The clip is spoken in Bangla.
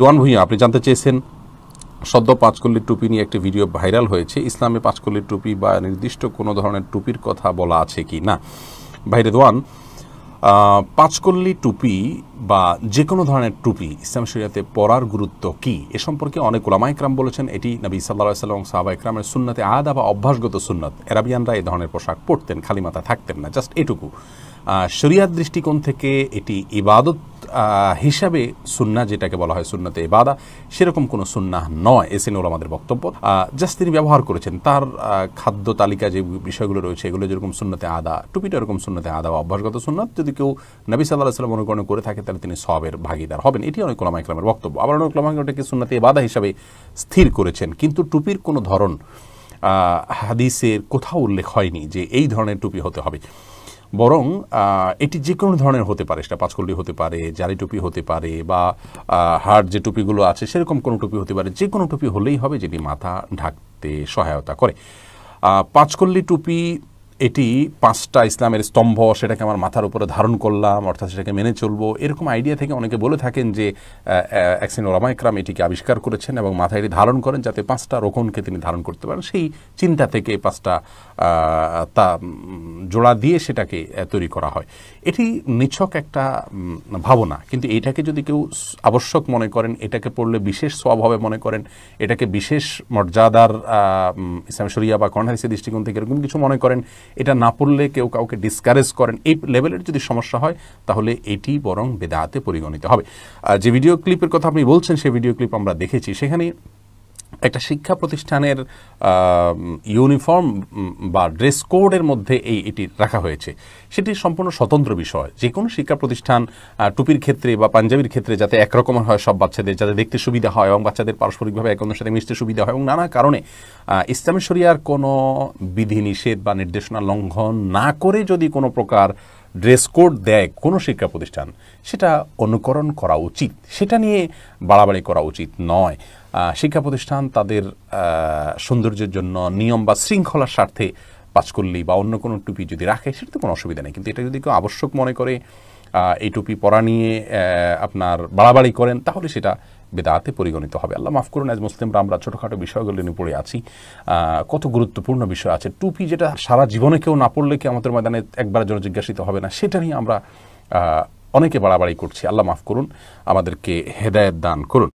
জোয়ান ভূঁইয়া আপনি জানতে চেয়েছেন সদ্য পাঁচকল্লির টুপি নিয়ে একটি ভিডিও ভাইরাল হয়েছে ইসলামে পাঁচকল্লির টুপি বা নির্দিষ্ট কোনো ধরনের টুপির কথা বলা আছে কি না ভাইরে দোয়ান পাঁচকল্লি টুপি বা যে কোনো ধরনের টুপি ইসলাম শরিয়াতে পরার গুরুত্ব কি এ সম্পর্কে অনেক ওলামা ইকরাম বলেছেন এটি নবী সাল্লা সাল্লাম সাহাবা ইকরামের সুন্নাতে আদা বা অভ্যাসগত সুন্নত এরাবিয়ানরা এই ধরনের পোশাক পরতেন খালি মাথা থাকতেন না জাস্ট এটুকু শরিয়ার দৃষ্টিকোণ থেকে এটি ইবাদত হিসাবে সুন্না যেটাকে বলা হয় সুন্নাতে এবাদা সেরকম কোনো সুন্না নয় এসেনুল আমাদের বক্তব্য জাস্ট তিনি ব্যবহার করেছেন তার খাদ্য তালিকা যে বিষয়গুলো রয়েছে এগুলো যেরকম সুন্নতে আদা টুপিটা এরকম সুন্নতে আদা অভ্যাসগত সুন্নাত যদি কেউ নবী সাল্লাহ সাল্লাম অনুকরণ করে থাকে তাহলে তিনি সবের ভাগিদার হবেন এটি অনেক কলামা ইকলামের বক্তব্য আবার অনেক কলামা ইকলামটাকে সুন্নাতে বাধা হিসাবে স্থির করেছেন কিন্তু টুপির কোনো ধরন হাদিসের কোথাও উল্লেখ হয়নি যে এই ধরনের টুপি হতে হবে বরং এটি যে কোনো ধরনের হতে পারে সেটা পাঁচকল্লি হতে পারে জারি টুপি হতে পারে বা হাড় যে টুপিগুলো আছে সেরকম কোনো টুপি হতে পারে যে কোনো টুপি হলেই হবে যেটি মাথা ঢাকতে সহায়তা করে পাঁচকল্লি টুপি এটি পাঁচটা ইসলামের স্তম্ভ সেটাকে আমার মাথার উপরে ধারণ করলাম অর্থাৎ সেটাকে মেনে চলবো এরকম আইডিয়া থেকে অনেকে বলে থাকেন যে একসিন রমায়ক্রাম এটিকে আবিষ্কার করেছেন এবং মাথায় এটি ধারণ করেন যাতে পাঁচটা রোকনকে তিনি ধারণ করতে পারেন সেই চিন্তা থেকে পাঁচটা তা জোড়া দিয়ে সেটাকে তৈরি করা হয় এটি নিছক একটা ভাবনা কিন্তু এটাকে যদি কেউ আবশ্যক মনে করেন এটাকে পড়লে বিশেষ স্বভাবে মনে করেন এটাকে বিশেষ মর্যাদার ইসলাম শরিয়া বা কর্ণারিসি দৃষ্টিকোণ থেকে এরকম কিছু মনে করেন এটা না পড়লে কেউ কাউকে ডিসকারেজ করেন এই লেভেলের যদি সমস্যা হয় তাহলে এটি বরং বেদাতে পরিগণিত হবে যে ভিডিও ক্লিপের কথা আপনি বলছেন সেই ভিডিও ক্লিপ আমরা দেখেছি সেখানে একটা শিক্ষা প্রতিষ্ঠানের ইউনিফর্ম বা ড্রেস কোডের মধ্যে এই এটি রাখা হয়েছে সেটি সম্পূর্ণ স্বতন্ত্র বিষয় যে কোনো শিক্ষা প্রতিষ্ঠান টুপির ক্ষেত্রে বা পাঞ্জাবির ক্ষেত্রে যাতে একরকম হয় সব বাচ্চাদের যাতে দেখতে সুবিধা হয় এবং বাচ্চাদের পারস্পরিকভাবে এক অন্যের সাথে মিশতে সুবিধা হয় এবং নানা কারণে ইসলামেশ্বরিয়ার কোনো বিধিনিষেধ বা নির্দেশনা লঙ্ঘন না করে যদি কোনো প্রকার ড্রেস কোড দেয় কোনো শিক্ষা প্রতিষ্ঠান সেটা অনুকরণ করা উচিত সেটা নিয়ে বাড়াবাড়ি করা উচিত নয় শিক্ষা প্রতিষ্ঠান তাদের সৌন্দর্যের জন্য নিয়ম বা শৃঙ্খলার স্বার্থে পাঁচকল্লি বা অন্য কোনো টুপি যদি রাখে সেটা তো কোনো অসুবিধা নেই কিন্তু এটা যদি কেউ আবশ্যক মনে করে এই টুপি পরা নিয়ে আপনার বাড়াবাড়ি করেন তাহলে সেটা বেদাতে পরিগণিত হবে আল্লাহ মাফ করুন আজ মুসলিমরা আমরা ছোটোখাটো বিষয়গুলো নিয়ে পড়ে আছি কত গুরুত্বপূর্ণ বিষয় আছে টুপি যেটা সারা জীবনে কেউ না পড়লে কি আমাদের ময়দানে একবারের জন্য জিজ্ঞাসিত হবে না সেটা নিয়ে আমরা অনেকে বাড়াবাড়ি করছি আল্লাহ মাফ করুন আমাদেরকে হেদায়ত দান করুন